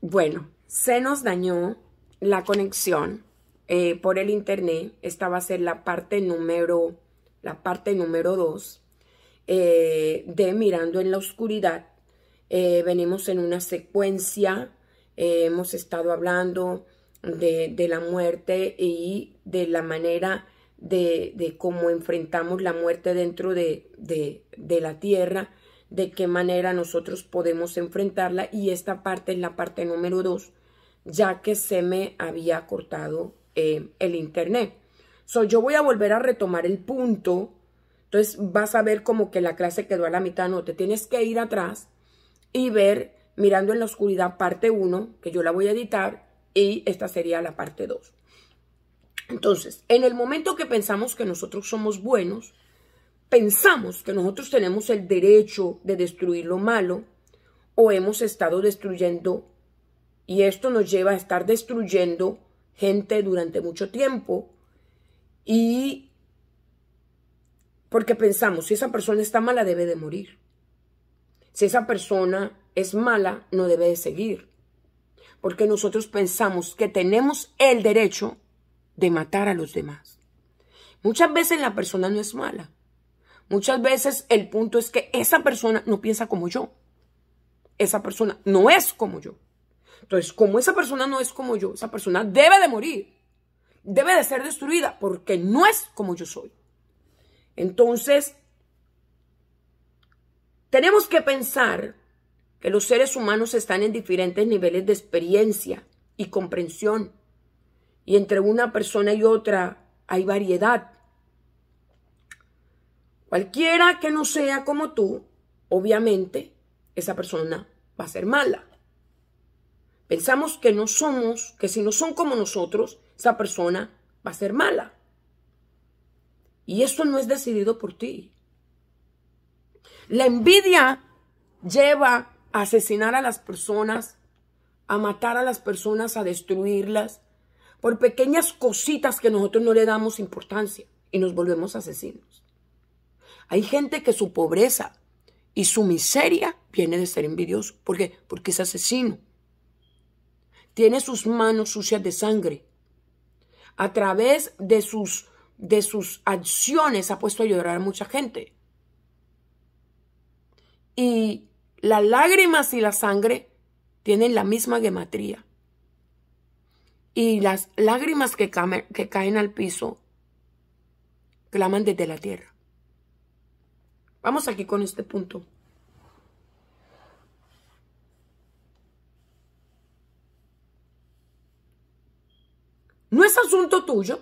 Bueno, se nos dañó la conexión eh, por el internet. Esta va a ser la parte número, la parte número dos eh, de Mirando en la Oscuridad. Eh, venimos en una secuencia, hemos estado hablando de, la muerte y de la manera de, cómo enfrentamos la muerte dentro de la tierra de qué manera nosotros podemos enfrentarla y esta parte es la parte número dos, ya que se me había cortado eh, el internet. So, yo voy a volver a retomar el punto, entonces vas a ver como que la clase quedó a la mitad, no, te tienes que ir atrás y ver mirando en la oscuridad parte 1, que yo la voy a editar, y esta sería la parte 2. Entonces, en el momento que pensamos que nosotros somos buenos, pensamos que nosotros tenemos el derecho de destruir lo malo o hemos estado destruyendo y esto nos lleva a estar destruyendo gente durante mucho tiempo y porque pensamos, si esa persona está mala debe de morir. Si esa persona es mala no debe de seguir. Porque nosotros pensamos que tenemos el derecho de matar a los demás. Muchas veces la persona no es mala, Muchas veces el punto es que esa persona no piensa como yo. Esa persona no es como yo. Entonces, como esa persona no es como yo, esa persona debe de morir. Debe de ser destruida porque no es como yo soy. Entonces, tenemos que pensar que los seres humanos están en diferentes niveles de experiencia y comprensión. Y entre una persona y otra hay variedad. Cualquiera que no sea como tú, obviamente, esa persona va a ser mala. Pensamos que no somos, que si no son como nosotros, esa persona va a ser mala. Y eso no es decidido por ti. La envidia lleva a asesinar a las personas, a matar a las personas, a destruirlas, por pequeñas cositas que nosotros no le damos importancia y nos volvemos asesinos. Hay gente que su pobreza y su miseria viene de ser envidioso. ¿Por qué? Porque es asesino. Tiene sus manos sucias de sangre. A través de sus, de sus acciones ha puesto a llorar a mucha gente. Y las lágrimas y la sangre tienen la misma gematría. Y las lágrimas que, que caen al piso claman desde la tierra. Vamos aquí con este punto. No es asunto tuyo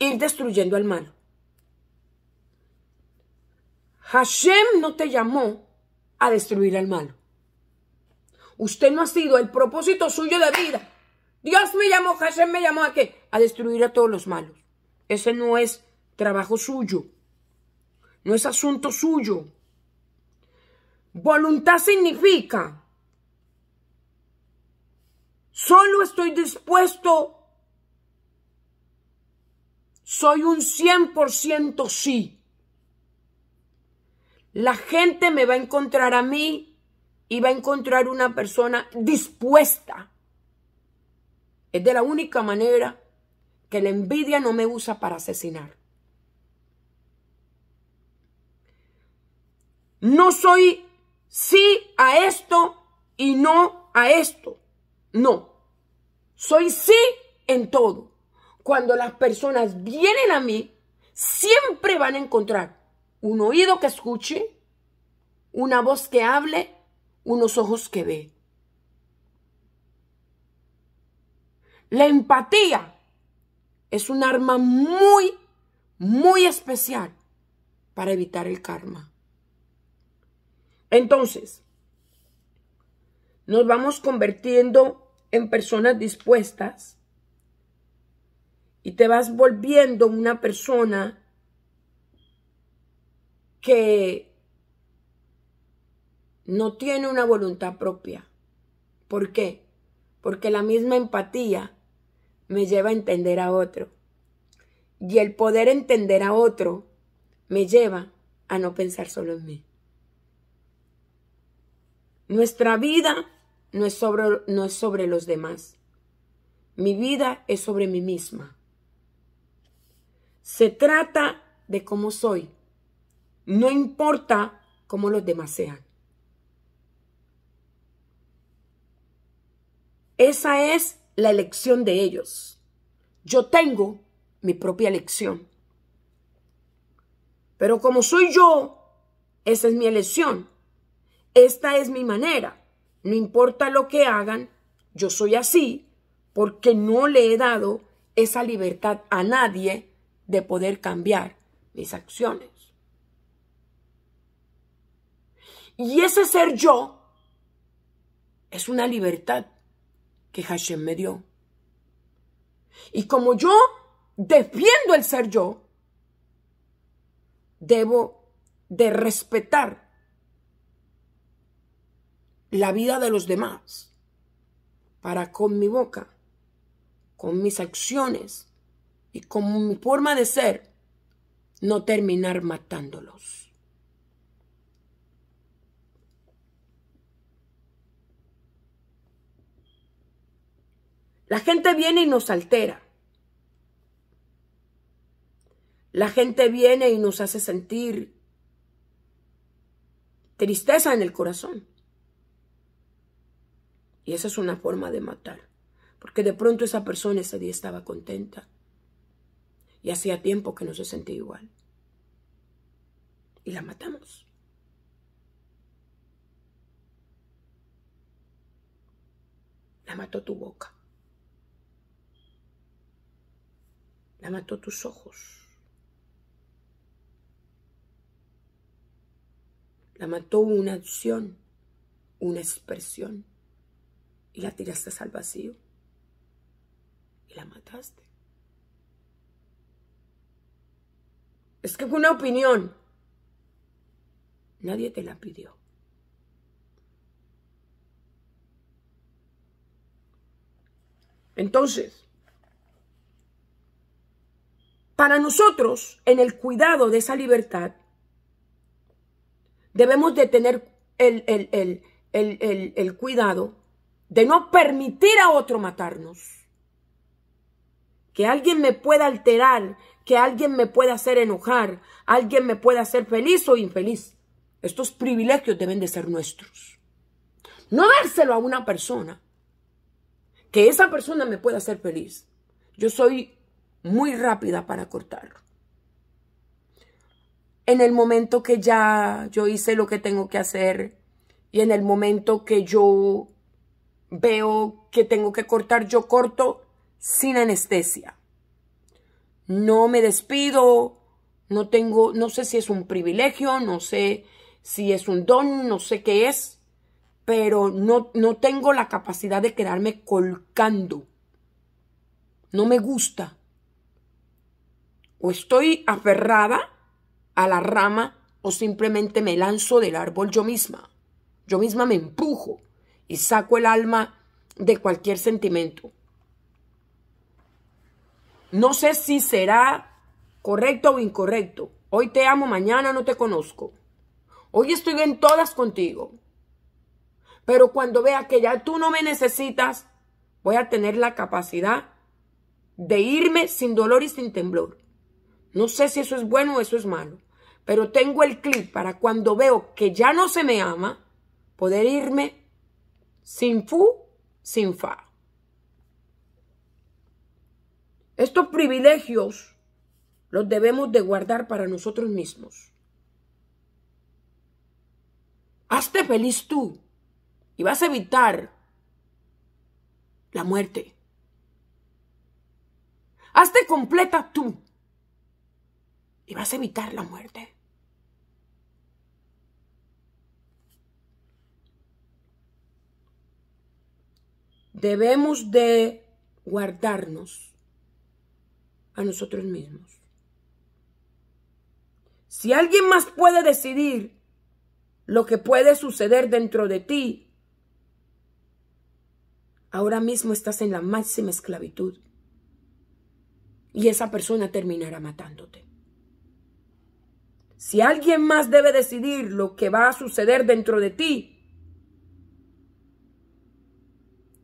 ir destruyendo al malo. Hashem no te llamó a destruir al malo. Usted no ha sido el propósito suyo de vida. Dios me llamó, Hashem me llamó a qué? A destruir a todos los malos. Ese no es trabajo suyo. No es asunto suyo. Voluntad significa, solo estoy dispuesto, soy un 100% sí. La gente me va a encontrar a mí y va a encontrar una persona dispuesta. Es de la única manera que la envidia no me usa para asesinar. No soy sí a esto y no a esto. No. Soy sí en todo. Cuando las personas vienen a mí, siempre van a encontrar un oído que escuche, una voz que hable, unos ojos que ve. La empatía es un arma muy, muy especial para evitar el karma. Entonces, nos vamos convirtiendo en personas dispuestas y te vas volviendo una persona que no tiene una voluntad propia. ¿Por qué? Porque la misma empatía me lleva a entender a otro. Y el poder entender a otro me lleva a no pensar solo en mí. Nuestra vida no es sobre, no es sobre los demás. Mi vida es sobre mí misma. Se trata de cómo soy. No importa cómo los demás sean. Esa es la elección de ellos. Yo tengo mi propia elección. Pero como soy yo, esa es mi elección esta es mi manera. No importa lo que hagan, yo soy así porque no le he dado esa libertad a nadie de poder cambiar mis acciones. Y ese ser yo es una libertad que Hashem me dio. Y como yo defiendo el ser yo, debo de respetar la vida de los demás para con mi boca, con mis acciones y con mi forma de ser, no terminar matándolos. La gente viene y nos altera. La gente viene y nos hace sentir tristeza en el corazón. Y esa es una forma de matar. Porque de pronto esa persona ese día estaba contenta. Y hacía tiempo que no se sentía igual. Y la matamos. La mató tu boca. La mató tus ojos. La mató una acción, una expresión y la tiraste al vacío y la mataste. Es que una opinión nadie te la pidió. Entonces, para nosotros, en el cuidado de esa libertad, debemos de tener el, el cuidado de no permitir a otro matarnos. Que alguien me pueda alterar, que alguien me pueda hacer enojar, alguien me pueda hacer feliz o infeliz. Estos privilegios deben de ser nuestros. No dárselo a una persona. Que esa persona me pueda hacer feliz. Yo soy muy rápida para cortarlo. En el momento que ya yo hice lo que tengo que hacer y en el momento que yo veo que tengo que cortar, yo corto sin anestesia. No me despido, no tengo, no sé si es un privilegio, no sé si es un don, no sé qué es, pero no, no tengo la capacidad de quedarme colcando. No me gusta. O estoy aferrada a la rama o simplemente me lanzo del árbol yo misma. Yo misma me empujo y saco el alma de cualquier sentimiento. No sé si será correcto o incorrecto. Hoy te amo, mañana no te conozco. Hoy estoy bien todas contigo. Pero cuando vea que ya tú no me necesitas, voy a tener la capacidad de irme sin dolor y sin temblor. No sé si eso es bueno o eso es malo, pero tengo el clip para cuando veo que ya no se me ama, poder irme sin fu, sin fa. Estos privilegios los debemos de guardar para nosotros mismos. Hazte feliz tú y vas a evitar la muerte. Hazte completa tú y vas a evitar la muerte. debemos de guardarnos a nosotros mismos. Si alguien más puede decidir lo que puede suceder dentro de ti, ahora mismo estás en la máxima esclavitud y esa persona terminará matándote. Si alguien más debe decidir lo que va a suceder dentro de ti,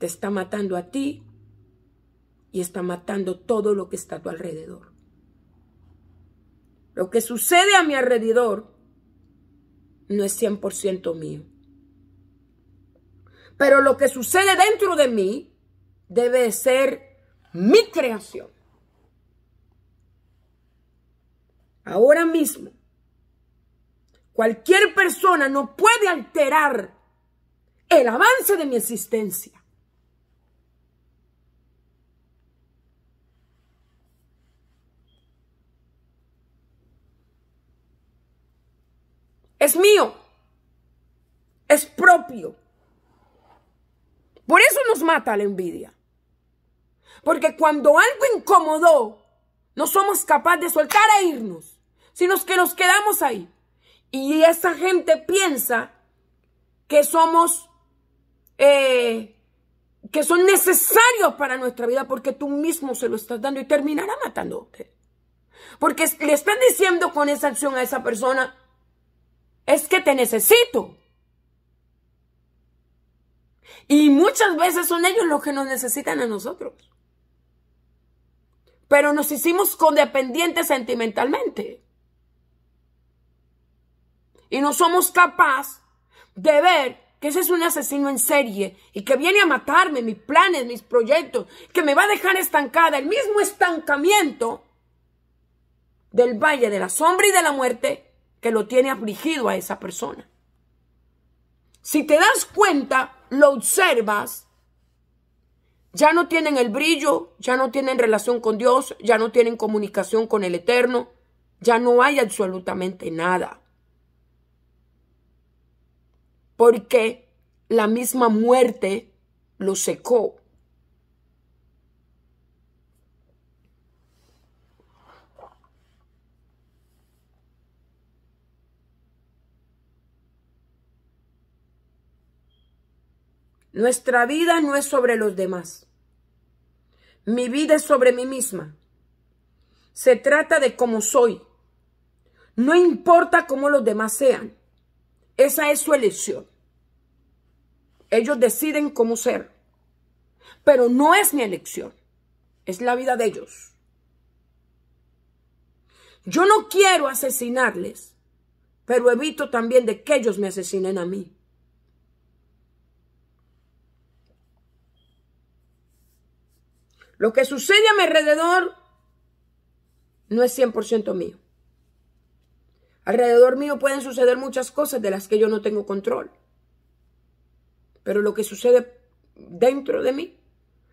Te está matando a ti y está matando todo lo que está a tu alrededor. Lo que sucede a mi alrededor no es 100% mío. Pero lo que sucede dentro de mí debe ser mi creación. Ahora mismo, cualquier persona no puede alterar el avance de mi existencia. Es mío. Es propio. Por eso nos mata la envidia. Porque cuando algo incomodó, no somos capaces de soltar e irnos, sino que nos quedamos ahí. Y esa gente piensa que somos, eh, que son necesarios para nuestra vida porque tú mismo se lo estás dando y terminará matándote. Porque le están diciendo con esa acción a esa persona, es que te necesito. Y muchas veces son ellos los que nos necesitan a nosotros. Pero nos hicimos codependientes sentimentalmente. Y no somos capaces de ver que ese es un asesino en serie y que viene a matarme mis planes, mis proyectos, que me va a dejar estancada, el mismo estancamiento del valle de la sombra y de la muerte que lo tiene afligido a esa persona. Si te das cuenta, lo observas, ya no tienen el brillo, ya no tienen relación con Dios, ya no tienen comunicación con el Eterno, ya no hay absolutamente nada. Porque la misma muerte lo secó. Nuestra vida no es sobre los demás. Mi vida es sobre mí misma. Se trata de cómo soy. No importa cómo los demás sean. Esa es su elección. Ellos deciden cómo ser. Pero no es mi elección. Es la vida de ellos. Yo no quiero asesinarles, pero evito también de que ellos me asesinen a mí. Lo que sucede a mi alrededor no es 100% mío. Alrededor mío pueden suceder muchas cosas de las que yo no tengo control. Pero lo que sucede dentro de mí,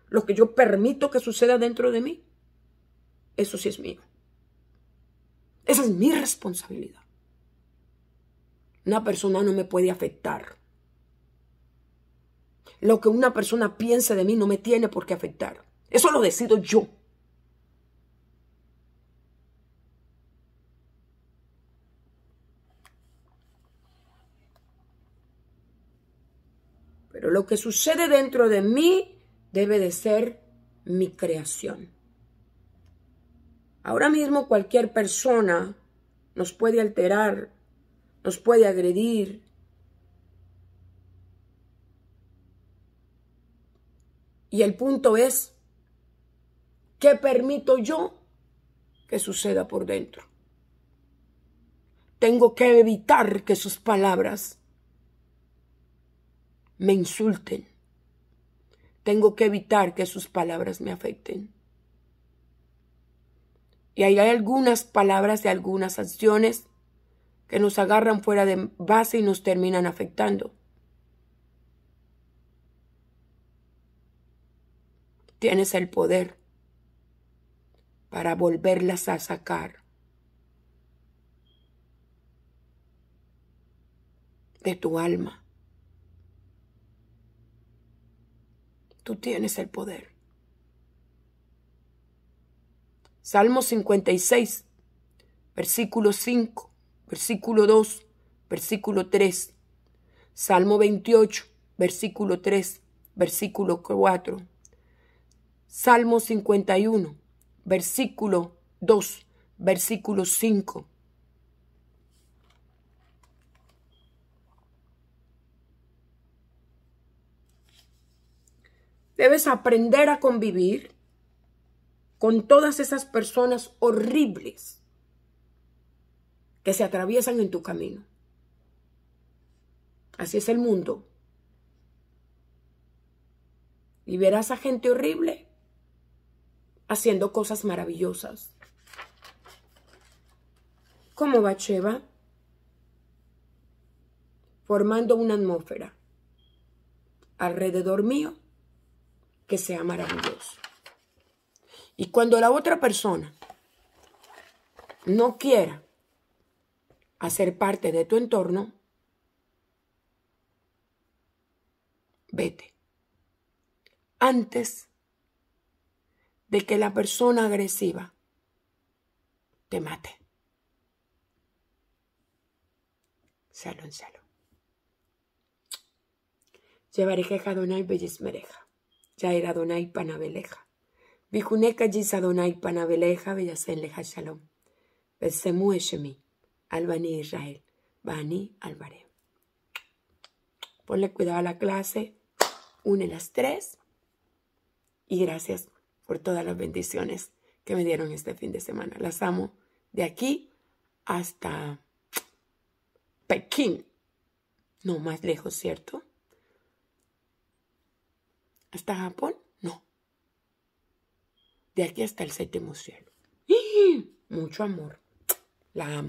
lo que yo permito que suceda dentro de mí, eso sí es mío. Esa es mi responsabilidad. Una persona no me puede afectar. Lo que una persona piensa de mí no me tiene por qué afectar. Eso lo decido yo. Pero lo que sucede dentro de mí debe de ser mi creación. Ahora mismo cualquier persona nos puede alterar, nos puede agredir. Y el punto es ¿Qué permito yo que suceda por dentro? Tengo que evitar que sus palabras me insulten. Tengo que evitar que sus palabras me afecten. Y ahí hay algunas palabras y algunas acciones que nos agarran fuera de base y nos terminan afectando. Tienes el poder para volverlas a sacar de tu alma. Tú tienes el poder. Salmo 56, versículo 5, versículo 2, versículo 3. Salmo 28, versículo 3, versículo 4. Salmo 51, versículo 2, versículo 5. Debes aprender a convivir con todas esas personas horribles que se atraviesan en tu camino. Así es el mundo. Y verás a gente horrible haciendo cosas maravillosas. Como Bacheva, formando una atmósfera alrededor mío que sea maravilloso. Y cuando la otra persona no quiera hacer parte de tu entorno, vete. Antes de que la persona agresiva te mate. Salón, salón. Llevarejeja Donai Bellismereja. era Donai Panabeleja. Vijuneca jisa Donai Panabeleja Bellasen Leja Shalom. Besemu Eshemi. Albani Israel. Bani Albare. Ponle cuidado a la clase. Une las tres. Y gracias por todas las bendiciones que me dieron este fin de semana. Las amo de aquí hasta Pekín. No, más lejos, ¿cierto? ¿Hasta Japón? No. De aquí hasta el séptimo cielo. ¡Y! Mucho amor. La amo.